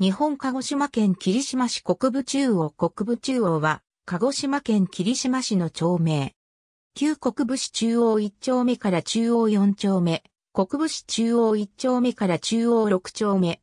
日本鹿児島県霧島市国部中央国部中央は、鹿児島県霧島市の町名。旧国部市中央1丁目から中央4丁目、国部市中央1丁目から中央6丁目、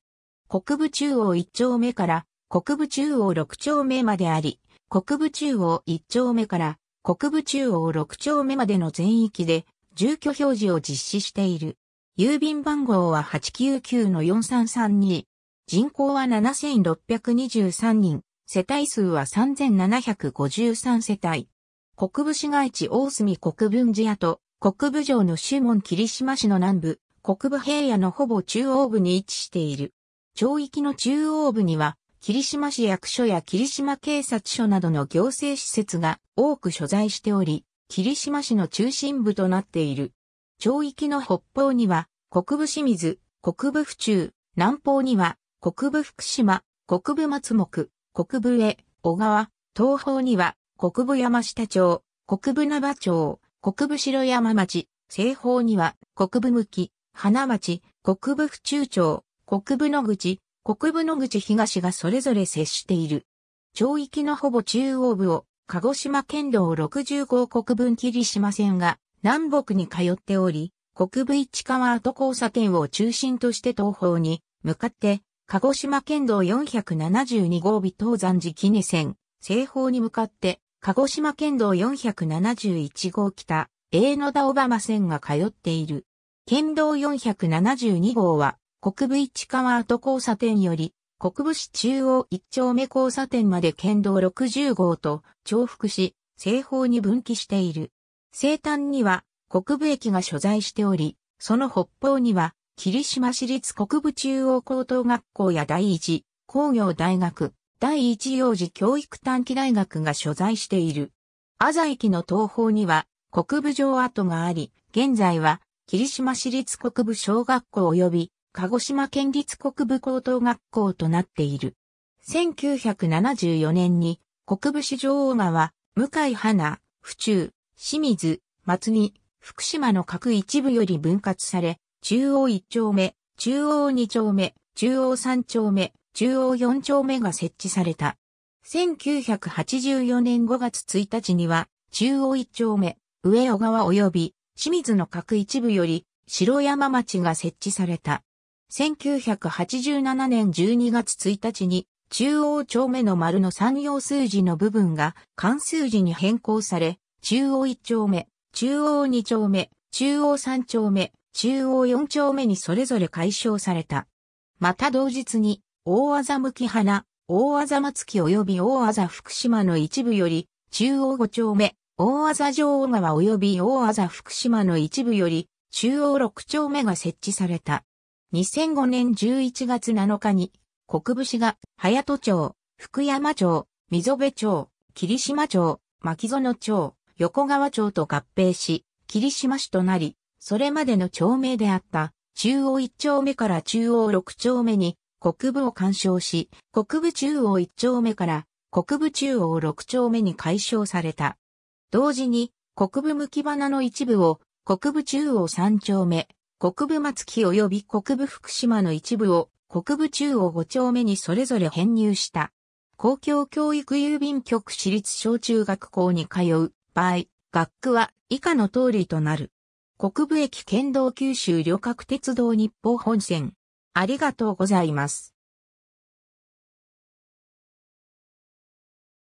国部中央1丁目から国部中央6丁目まであり、国部中央1丁目から国部中央6丁目までの全域で住居表示を実施している。郵便番号は899-4332、人口は7623人、世帯数は3753世帯。国部市街地大隅国分寺と国部城の主門霧島市の南部、国部平野のほぼ中央部に位置している。町域の中央部には、霧島市役所や霧島警察署などの行政施設が多く所在しており、霧島市の中心部となっている。町域の北方には、国部清水、国部府中、南方には国部福島、国部松木、国部江、小川、東方には、国部山下町、国部場町、国部城山町、西方には、国部向き、花町、国部府中町、国部野口、国部野口東がそれぞれ接している。町域のほぼ中央部を、鹿児島県道65国分霧島線が南北に通っており、国部市川跡交差点を中心として東方に向かって鹿児島県道472号尾東山寺木根線、西方に向かって、鹿児島県道471号北、永野田小浜線が通っている。県道472号は、国部市川跡交差点より、国部市中央一丁目交差点まで県道60号と重複し、西方に分岐している。西端には、国部駅が所在しており、その北方には、霧島市立国部中央高等学校や第一工業大学、第一幼児教育短期大学が所在している。安佐駅の東方には国部城跡があり、現在は霧島市立国部小学校及び鹿児島県立国部高等学校となっている。1974年に国部市場大川、向井花、府中、清水、松に、福島の各一部より分割され、中央1丁目、中央2丁目、中央3丁目、中央4丁目が設置された。1984年5月1日には、中央1丁目、上小川及び清水の各一部より、城山町が設置された。1987年12月1日に、中央丁目の丸の3行数字の部分が関数字に変更され、中央1丁目、中央2丁目、中央3丁目、中央4丁目にそれぞれ解消された。また同日に、大技向き花、大技松木及び大技福島の一部より、中央5丁目、大技城川及び大技福島の一部より、中央6丁目が設置された。2005年11月7日に、国武市が、早戸町、福山町、溝部町、霧島町、牧園町、横川町と合併し、霧島市となり、それまでの町名であった中央一丁目から中央六丁目に国部を干渉し、国部中央一丁目から国部中央六丁目に解消された。同時に国部向き花の一部を国部中央三丁目、国部松木及び国部福島の一部を国部中央5丁目にそれぞれ編入した。公共教育郵便局私立小中学校に通う場合、学区は以下の通りとなる。国部駅県道九州旅客鉄道日報本線。ありがとうございます。